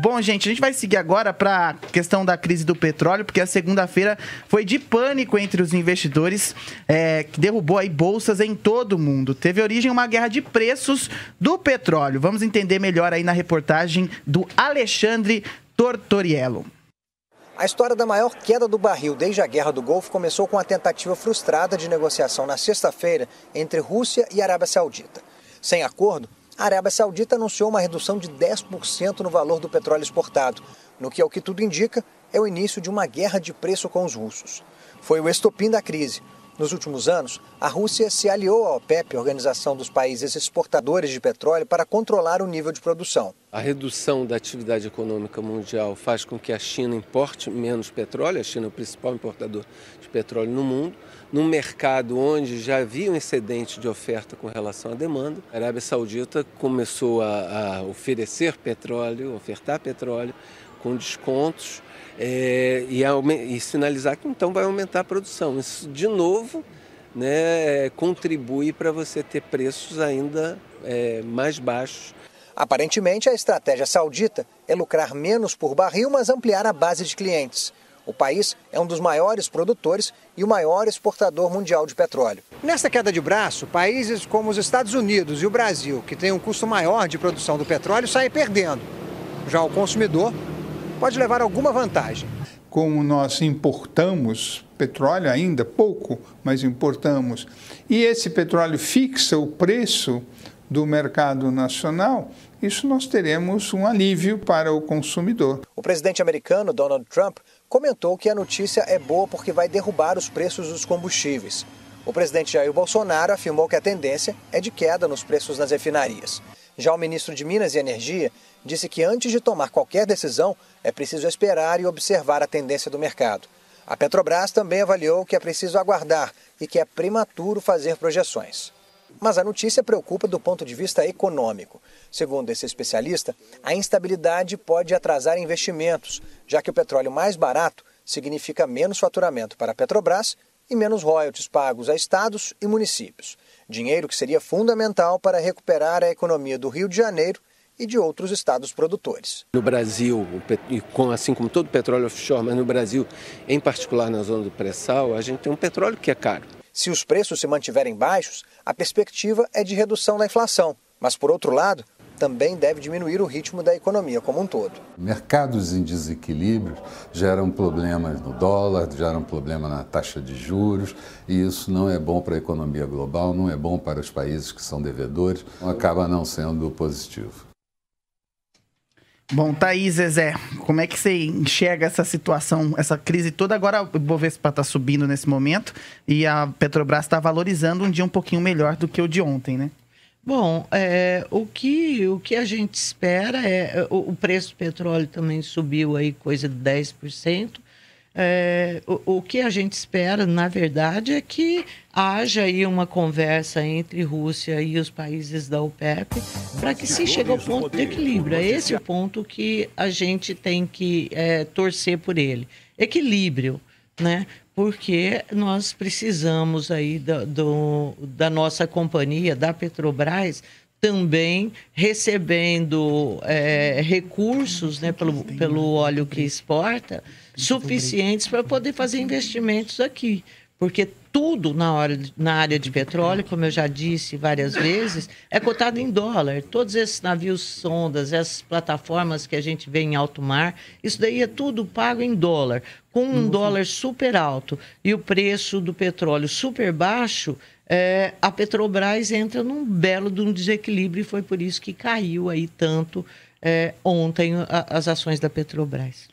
Bom, gente, a gente vai seguir agora para a questão da crise do petróleo, porque a segunda-feira foi de pânico entre os investidores, é, que derrubou aí bolsas em todo o mundo. Teve origem uma guerra de preços do petróleo. Vamos entender melhor aí na reportagem do Alexandre Tortoriello. A história da maior queda do barril desde a Guerra do Golfo começou com a tentativa frustrada de negociação na sexta-feira entre Rússia e Arábia Saudita. Sem acordo, a Arábia Saudita anunciou uma redução de 10% no valor do petróleo exportado, no que, ao que tudo indica, é o início de uma guerra de preço com os russos. Foi o estopim da crise, nos últimos anos, a Rússia se aliou à OPEP, Organização dos Países Exportadores de Petróleo, para controlar o nível de produção. A redução da atividade econômica mundial faz com que a China importe menos petróleo, a China é o principal importador de petróleo no mundo, num mercado onde já havia um excedente de oferta com relação à demanda. A Arábia Saudita começou a, a oferecer petróleo, ofertar petróleo, com descontos é, e, e, sinalizar que então vai aumentar a produção. Isso, de novo, né, é, contribui para você ter preços ainda é, mais baixos. Aparentemente, a estratégia saudita é lucrar menos por barril, mas ampliar a base de clientes. O país é um dos maiores produtores e o maior exportador mundial de petróleo. Nesta queda de braço, países como os Estados Unidos e o Brasil, que têm um custo maior de produção do petróleo, saem perdendo. Já o consumidor pode levar alguma vantagem. Como nós importamos petróleo ainda, pouco, mas importamos, e esse petróleo fixa o preço do mercado nacional, isso nós teremos um alívio para o consumidor. O presidente americano Donald Trump comentou que a notícia é boa porque vai derrubar os preços dos combustíveis. O presidente Jair Bolsonaro afirmou que a tendência é de queda nos preços nas refinarias. Já o ministro de Minas e Energia disse que antes de tomar qualquer decisão é preciso esperar e observar a tendência do mercado. A Petrobras também avaliou que é preciso aguardar e que é prematuro fazer projeções. Mas a notícia preocupa do ponto de vista econômico. Segundo esse especialista, a instabilidade pode atrasar investimentos, já que o petróleo mais barato significa menos faturamento para a Petrobras e menos royalties pagos a estados e municípios. Dinheiro que seria fundamental para recuperar a economia do Rio de Janeiro e de outros estados produtores. No Brasil, assim como todo petróleo offshore, mas no Brasil, em particular na zona do pré-sal, a gente tem um petróleo que é caro. Se os preços se mantiverem baixos, a perspectiva é de redução da inflação, mas por outro lado, também deve diminuir o ritmo da economia como um todo. Mercados em desequilíbrio geram problemas no dólar, geram problema na taxa de juros, e isso não é bom para a economia global, não é bom para os países que são devedores, acaba não sendo positivo. Bom, tá aí, Zezé. Como é que você enxerga essa situação, essa crise toda? Agora o Bovespa está subindo nesse momento e a Petrobras está valorizando um dia um pouquinho melhor do que o de ontem, né? Bom, é, o, que, o que a gente espera é. O, o preço do petróleo também subiu aí coisa de 10%. É, o, o, que a gente espera, na verdade, é que haja aí uma conversa entre Rússia e os países da OPEP para que se chegue ao ponto de equilíbrio. É esse o ponto que a gente tem que é, torcer por ele. Equilíbrio, né? Porque nós precisamos aí do, do da nossa companhia, da Petrobras, também recebendo é, recursos né, pelo, pelo óleo que exporta suficientes para poder fazer investimentos aqui. Porque tudo na, hora, na área de petróleo, como eu já disse várias vezes, é cotado em dólar. Todos esses navios sondas, essas plataformas que a gente vê em alto mar, isso daí é tudo pago em dólar, com um uhum. dólar super alto e o preço do petróleo super baixo é, a Petrobras entra num belo de um desequilíbrio e foi por isso que caiu aí tanto é, ontem a, as ações da Petrobras.